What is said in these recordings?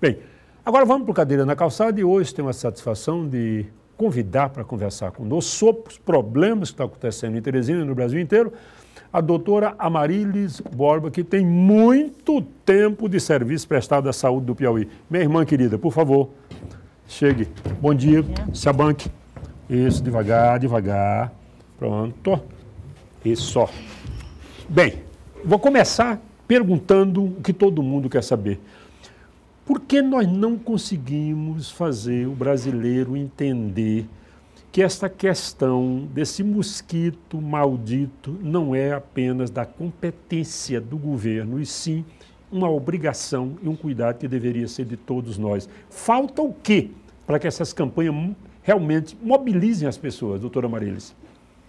Bem, agora vamos para o Cadeira na Calçada e hoje tenho a satisfação de convidar para conversar conosco sobre os problemas que estão tá acontecendo em Teresina e no Brasil inteiro, a doutora Amarilis Borba, que tem muito tempo de serviço prestado à saúde do Piauí. Minha irmã querida, por favor, chegue. Bom dia, se abanque. Isso, devagar, devagar. Pronto. E só. Bem, vou começar perguntando o que todo mundo quer saber. Por que nós não conseguimos fazer o brasileiro entender que esta questão desse mosquito maldito não é apenas da competência do governo, e sim uma obrigação e um cuidado que deveria ser de todos nós? Falta o quê para que essas campanhas realmente mobilizem as pessoas, doutora Marilis?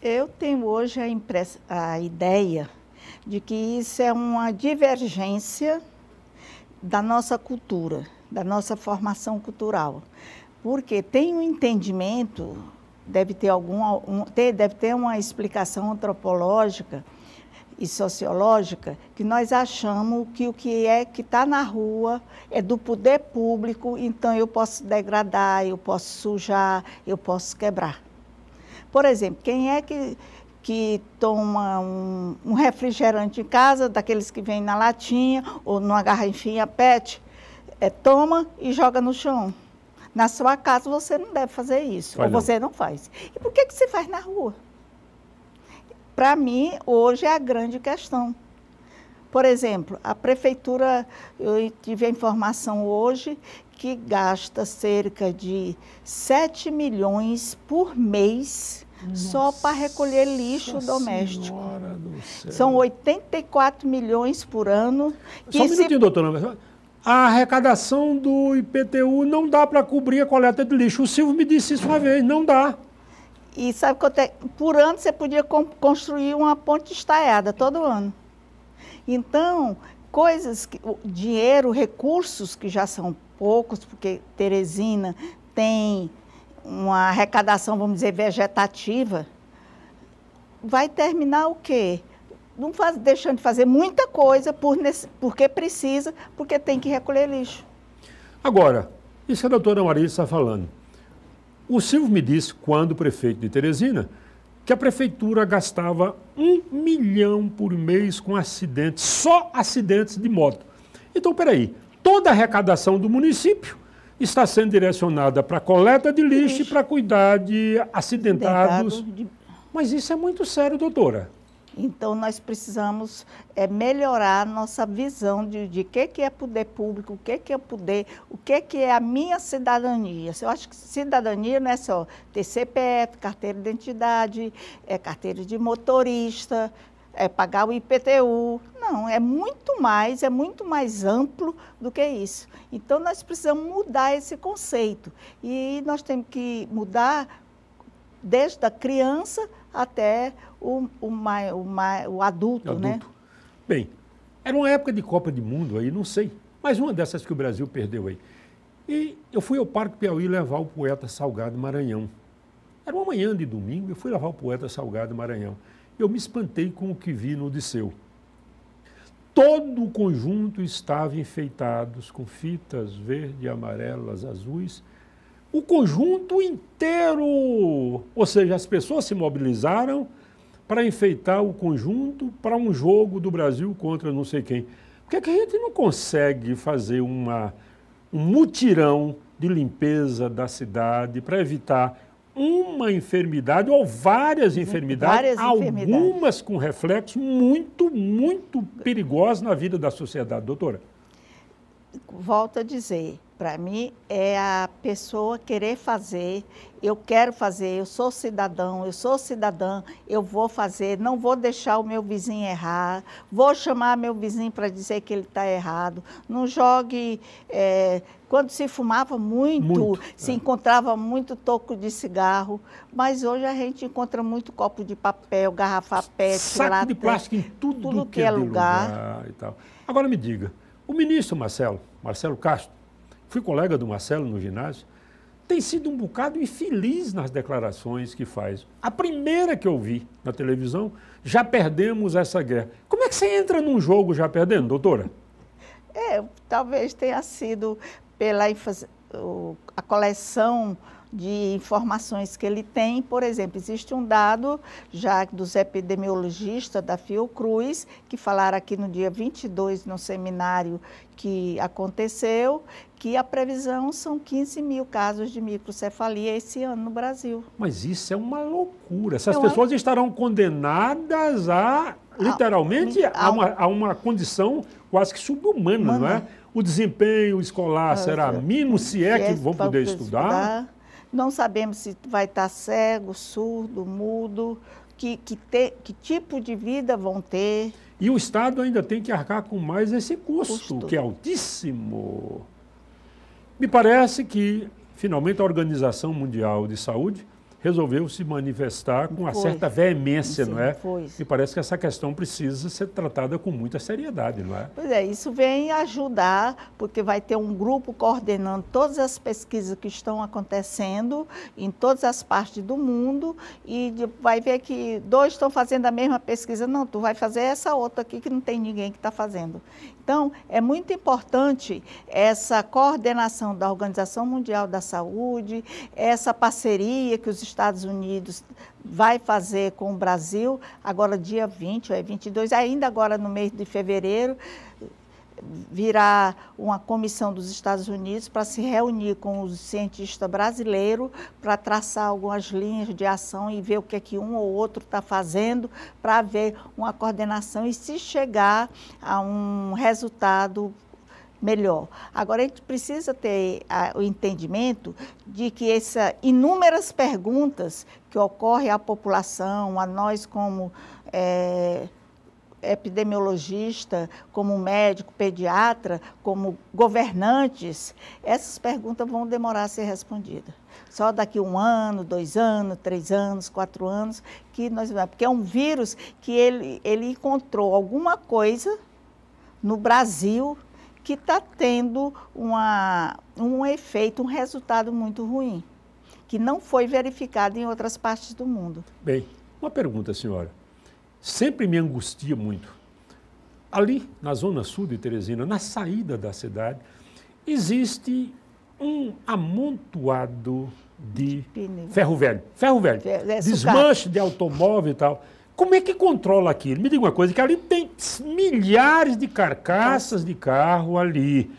Eu tenho hoje a, impressa, a ideia de que isso é uma divergência da nossa cultura, da nossa formação cultural. Porque tem um entendimento, deve ter, algum, um, deve ter uma explicação antropológica e sociológica que nós achamos que o que é que está na rua é do poder público, então eu posso degradar, eu posso sujar, eu posso quebrar. Por exemplo, quem é que que toma um, um refrigerante em casa, daqueles que vem na latinha ou numa garrafinha PET, é, toma e joga no chão. Na sua casa você não deve fazer isso, Olha. ou você não faz. E por que, que você faz na rua? Para mim, hoje é a grande questão. Por exemplo, a prefeitura, eu tive a informação hoje que gasta cerca de 7 milhões por mês só para recolher lixo doméstico. Do São 84 milhões por ano. Só um se... minutinho, doutora. A arrecadação do IPTU não dá para cobrir a coleta de lixo. O Silvio me disse isso uma vez, não dá. E sabe quanto é? Por ano você podia construir uma ponte estaiada, todo ano. Então, coisas, que, dinheiro, recursos que já são poucos, porque Teresina tem uma arrecadação, vamos dizer, vegetativa, vai terminar o quê? Não faz, deixando de fazer muita coisa por nesse, porque precisa, porque tem que recolher lixo. Agora, isso a doutora Marisa está falando. O Silvio me disse, quando prefeito de Teresina, que a prefeitura gastava um milhão por mês com acidentes, só acidentes de moto. Então, peraí, toda a arrecadação do município está sendo direcionada para coleta de lixo, lixo. e para cuidar de acidentados. De... Mas isso é muito sério, doutora. Então, nós precisamos é, melhorar nossa visão de, de que, que é poder público, o que, que é poder, o que, que é a minha cidadania. Eu acho que cidadania não é só ter CPF, carteira de identidade, é, carteira de motorista, é, pagar o IPTU. Não, é muito mais, é muito mais amplo do que isso. Então, nós precisamos mudar esse conceito. E nós temos que mudar desde a criança até o, o, mai, o, mai, o adulto, né? adulto, né? Bem, era uma época de Copa do Mundo aí, não sei, mas uma dessas que o Brasil perdeu aí. E eu fui ao Parque Piauí levar o poeta Salgado Maranhão. Era uma manhã de domingo, eu fui levar o poeta Salgado Maranhão eu me espantei com o que vi no Odisseu. Todo o conjunto estava enfeitados com fitas verde, amarelas, azuis. O conjunto inteiro, ou seja, as pessoas se mobilizaram para enfeitar o conjunto para um jogo do Brasil contra não sei quem. Por que, é que a gente não consegue fazer uma, um mutirão de limpeza da cidade para evitar uma enfermidade ou várias uhum. enfermidades, várias algumas enfermidades. com reflexos muito, muito perigosos na vida da sociedade, doutora. Volto a dizer, para mim é a pessoa querer fazer, eu quero fazer, eu sou cidadão, eu sou cidadã, eu vou fazer, não vou deixar o meu vizinho errar, vou chamar meu vizinho para dizer que ele está errado, não jogue. É, quando se fumava muito, muito é. se é. encontrava muito toco de cigarro, mas hoje a gente encontra muito copo de papel, garrafa PET, saco lata, de plástico em tudo, tudo que, é que é lugar. lugar Agora me diga, o ministro Marcelo, Marcelo Castro, fui colega do Marcelo no ginásio, tem sido um bocado infeliz nas declarações que faz. A primeira que eu vi na televisão, já perdemos essa guerra. Como é que você entra num jogo já perdendo, doutora? É, talvez tenha sido pela a coleção de informações que ele tem. Por exemplo, existe um dado já dos epidemiologistas da Fiocruz, que falaram aqui no dia 22, no seminário que aconteceu, que a previsão são 15 mil casos de microcefalia esse ano no Brasil. Mas isso é uma loucura. Essas Eu pessoas acho... estarão condenadas a, literalmente, a, a, uma, a uma condição quase que subhumana, não é? O desempenho escolar ah, será é. mínimo, se é, é que vão poder estudar. estudar não sabemos se vai estar tá cego, surdo, mudo, que, que, te, que tipo de vida vão ter. E o Estado ainda tem que arcar com mais esse custo, custo. que é altíssimo. Me parece que, finalmente, a Organização Mundial de Saúde resolveu se manifestar com uma certa veemência, Sim, não é? E parece que essa questão precisa ser tratada com muita seriedade, não é? Pois é, isso vem ajudar, porque vai ter um grupo coordenando todas as pesquisas que estão acontecendo em todas as partes do mundo e vai ver que dois estão fazendo a mesma pesquisa, não, tu vai fazer essa outra aqui que não tem ninguém que está fazendo. Então, é muito importante essa coordenação da Organização Mundial da Saúde, essa parceria que os Estados Unidos vai fazer com o Brasil, agora dia 20 ou é 22, ainda agora no mês de fevereiro, virá uma comissão dos Estados Unidos para se reunir com os cientistas brasileiros para traçar algumas linhas de ação e ver o que é que um ou outro está fazendo para ver uma coordenação e se chegar a um resultado melhor. Agora, a gente precisa ter a, o entendimento de que essas inúmeras perguntas que ocorrem à população, a nós como é, epidemiologista, como médico, pediatra, como governantes, essas perguntas vão demorar a ser respondidas. Só daqui um ano, dois anos, três anos, quatro anos, que nós vamos. Porque é um vírus que ele, ele encontrou alguma coisa no Brasil que está tendo uma, um efeito, um resultado muito ruim, que não foi verificado em outras partes do mundo. Bem, uma pergunta, senhora. Sempre me angustia muito. Ali, na zona sul de Teresina, na saída da cidade, existe um amontoado de ferro velho. Ferro velho. É, Desmanche de automóvel e tal. Como é que controla aquilo? Me diga uma coisa, que ali tem milhares de carcaças de carro ali.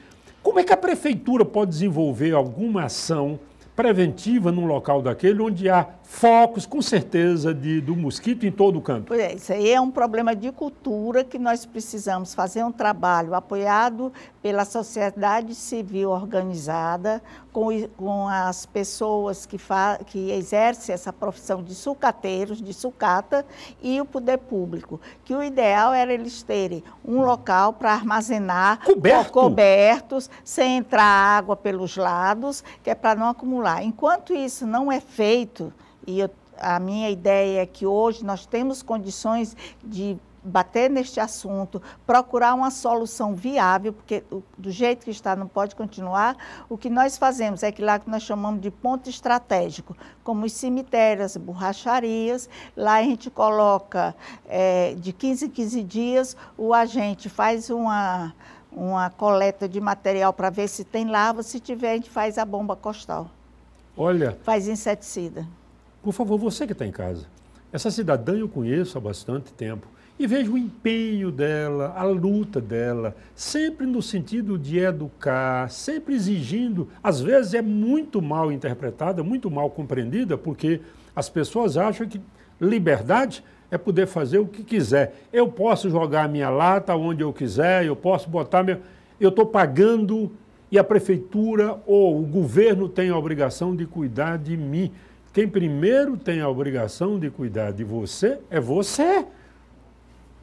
Como é que a prefeitura pode desenvolver alguma ação preventiva num local daquele onde há focos, com certeza, de, do mosquito em todo o canto. é, isso aí é um problema de cultura que nós precisamos fazer um trabalho apoiado pela sociedade civil organizada, com, com as pessoas que, fa, que exercem essa profissão de sucateiros, de sucata, e o poder público. Que o ideal era eles terem um local para armazenar Coberto. cobertos, sem entrar água pelos lados, que é para não acumular. Enquanto isso não é feito, e eu, a minha ideia é que hoje nós temos condições de bater neste assunto, procurar uma solução viável, porque do jeito que está não pode continuar. O que nós fazemos é que lá que nós chamamos de ponto estratégico, como os cemitérios, borracharias, lá a gente coloca é, de 15 em 15 dias, o agente faz uma, uma coleta de material para ver se tem lava, se tiver a gente faz a bomba costal. Olha. Faz inseticida. Por favor, você que está em casa, essa cidadã eu conheço há bastante tempo e vejo o empenho dela, a luta dela, sempre no sentido de educar, sempre exigindo. Às vezes é muito mal interpretada, muito mal compreendida, porque as pessoas acham que liberdade é poder fazer o que quiser. Eu posso jogar minha lata onde eu quiser, eu posso botar meu. Eu estou pagando e a prefeitura ou o governo tem a obrigação de cuidar de mim. Quem primeiro tem a obrigação de cuidar de você é você.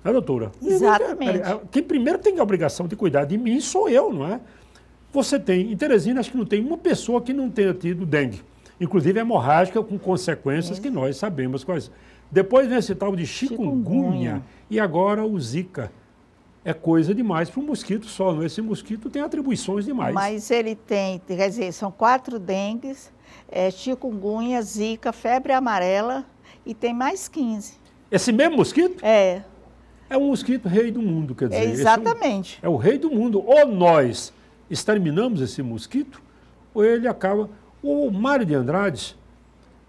Né, doutora? Exatamente. É, é, quem primeiro tem a obrigação de cuidar de mim sou eu, não é? Você tem, em Teresina, acho que não tem uma pessoa que não tenha tido dengue. Inclusive hemorrágica, com consequências que nós sabemos quais. Depois vem esse tal de chikungunya, chikungunya. e agora o zika. É coisa demais para um mosquito só, não? É? Esse mosquito tem atribuições demais. Mas ele tem, quer dizer, são quatro dengues, é, chikungunya, zika, febre amarela e tem mais 15. Esse mesmo mosquito? É. É um mosquito rei do mundo, quer dizer. É exatamente. É, um, é o rei do mundo. Ou nós exterminamos esse mosquito, ou ele acaba. O Mário de Andrade,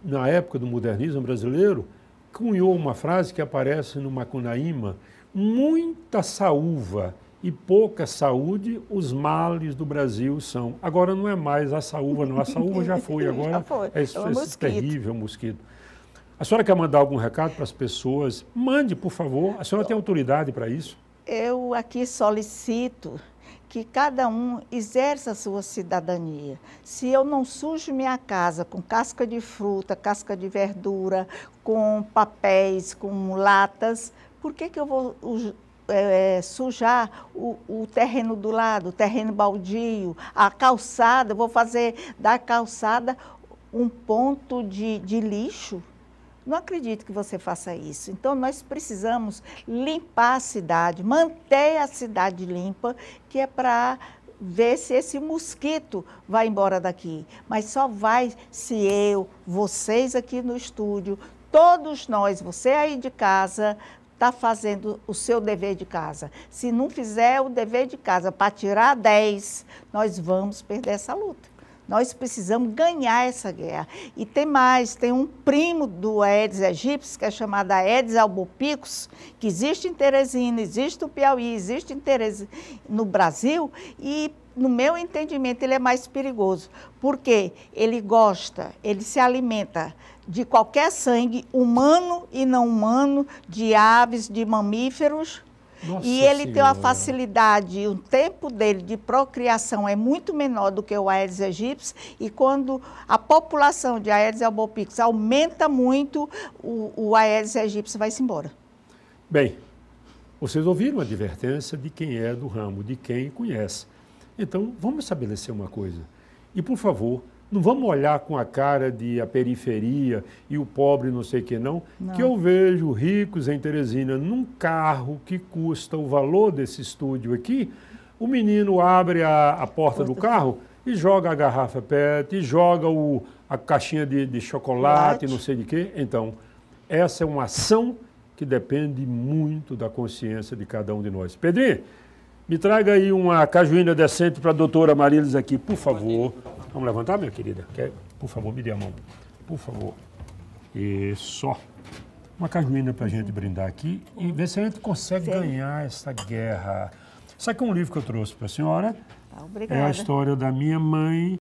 na época do modernismo brasileiro, cunhou uma frase que aparece no Macunaíma: muita saúva e pouca saúde, os males do Brasil são. Agora não é mais a saúva, não. A saúva já foi, agora já foi. é esse, é um esse mosquito. terrível mosquito. A senhora quer mandar algum recado para as pessoas? Mande, por favor. A senhora tem autoridade para isso? Eu aqui solicito que cada um exerça a sua cidadania. Se eu não sujo minha casa com casca de fruta, casca de verdura, com papéis, com latas, por que, que eu vou é, é, sujar o, o, terreno do lado, o terreno baldio, a calçada, vou fazer da calçada um ponto de, de lixo. Não acredito que você faça isso. Então, nós precisamos limpar a cidade, manter a cidade limpa, que é para ver se esse mosquito vai embora daqui. Mas só vai se eu, vocês aqui no estúdio, todos nós, você aí de casa, está fazendo o seu dever de casa. Se não fizer o dever de casa para tirar 10, nós vamos perder essa luta. Nós precisamos ganhar essa guerra. E tem mais, tem um primo do Aedes aegypti, que é chamado Aedes albopicus, que existe em Teresina, existe no Piauí, existe em Teresina, no Brasil, e no meu entendimento ele é mais perigoso, porque ele gosta, ele se alimenta de qualquer sangue, humano e não humano, de aves, de mamíferos. Nossa e ele senhora. tem uma facilidade, o tempo dele de procriação é muito menor do que o Aedes aegypti e quando a população de Aedes albopix aumenta muito, o, o Aedes aegypti vai-se embora. Bem, vocês ouviram a advertência de quem é do ramo, de quem conhece. Então, vamos estabelecer uma coisa. E, por favor, não vamos olhar com a cara de a periferia e o pobre não sei que não, não, que eu vejo ricos em Teresina num carro que custa o valor desse estúdio aqui, o menino abre a, a porta do carro e joga a garrafa PET, e joga o, a caixinha de, de chocolate, não sei de quê. Então, essa é uma ação que depende muito da consciência de cada um de nós. Pedrinho, me traga aí uma cajuína decente para a doutora Marilis aqui, por favor. Vamos levantar, minha querida? Quer? Por favor, me dê a mão. Por favor. E só. Uma para a gente brindar aqui e ver se a gente consegue Sim. ganhar essa guerra. Sabe que um livro que eu trouxe para a senhora? Obrigada. Ah, é a história da minha mãe